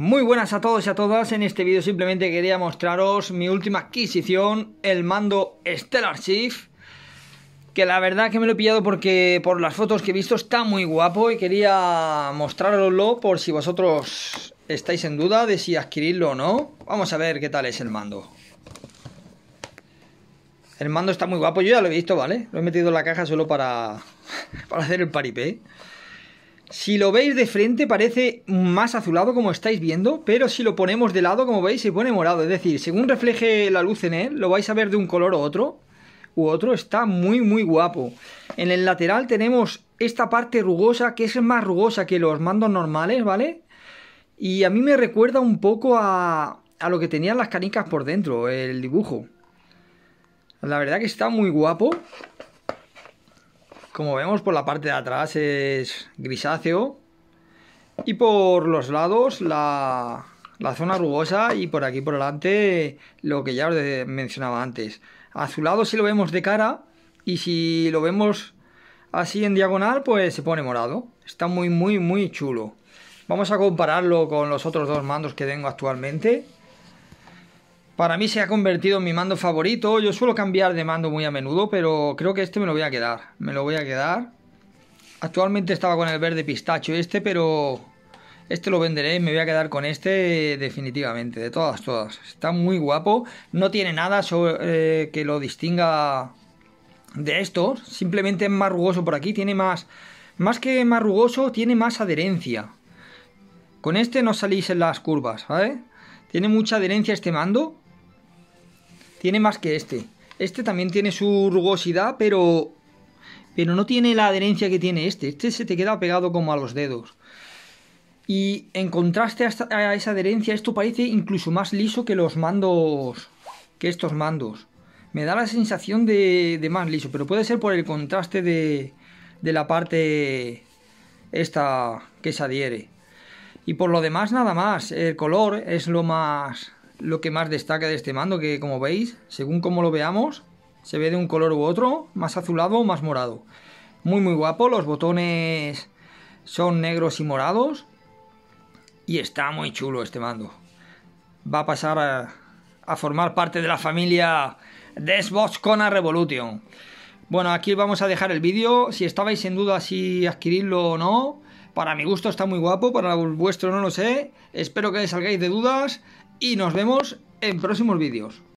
Muy buenas a todos y a todas, en este vídeo simplemente quería mostraros mi última adquisición, el mando Stellar Shift que la verdad que me lo he pillado porque por las fotos que he visto está muy guapo y quería mostraroslo por si vosotros estáis en duda de si adquirirlo o no. Vamos a ver qué tal es el mando. El mando está muy guapo, yo ya lo he visto, ¿vale? Lo he metido en la caja solo para, para hacer el paripé. Si lo veis de frente parece más azulado como estáis viendo, pero si lo ponemos de lado como veis se pone morado, es decir, según refleje la luz en él lo vais a ver de un color u otro, u otro, está muy muy guapo. En el lateral tenemos esta parte rugosa que es más rugosa que los mandos normales, ¿vale? Y a mí me recuerda un poco a, a lo que tenían las canicas por dentro, el dibujo. La verdad que está muy guapo como vemos por la parte de atrás es grisáceo y por los lados la, zona rugosa y por aquí por delante lo que ya os mencionaba antes. Azulado si lo vemos de cara y si lo vemos así en diagonal pues se pone morado. Está muy muy muy chulo. Vamos a compararlo con los otros dos mandos que tengo actualmente. Para mí se ha convertido en mi mando favorito. Yo suelo cambiar de mando muy a menudo, pero creo que este me lo voy a quedar. Me lo voy a quedar. Actualmente estaba con el verde pistacho este, pero este lo venderé me voy a quedar con este definitivamente, de todas, todas. Está muy guapo. No tiene nada eh, que lo distinga de estos. Simplemente es más rugoso por aquí. Tiene más... Más que más rugoso, tiene más adherencia. Con este no salís en las curvas, ¿vale? Tiene mucha adherencia este mando tiene más que este. Este también tiene su rugosidad, pero pero no tiene la adherencia que tiene este. Este se te queda pegado como a los dedos. Y en contraste a, esa adherencia, esto parece incluso más liso que los mandos, que estos mandos. Me da la sensación de, de más liso, pero puede ser por el contraste de, de la parte esta que se adhiere. Y por lo demás, nada más. El color es lo más lo que más destaca de este mando, que como veis, según como lo veamos, se ve de un color u otro, más azulado o más morado. Muy muy guapo, los botones son negros y morados y está muy chulo este mando. Va a pasar a, formar parte de la familia de Xbox Revolution. Bueno, aquí vamos a dejar el vídeo. Si estabais en duda si adquirirlo o no, para mi gusto está muy guapo, para vuestro no lo sé. Espero que salgáis de dudas y nos vemos en próximos vídeos.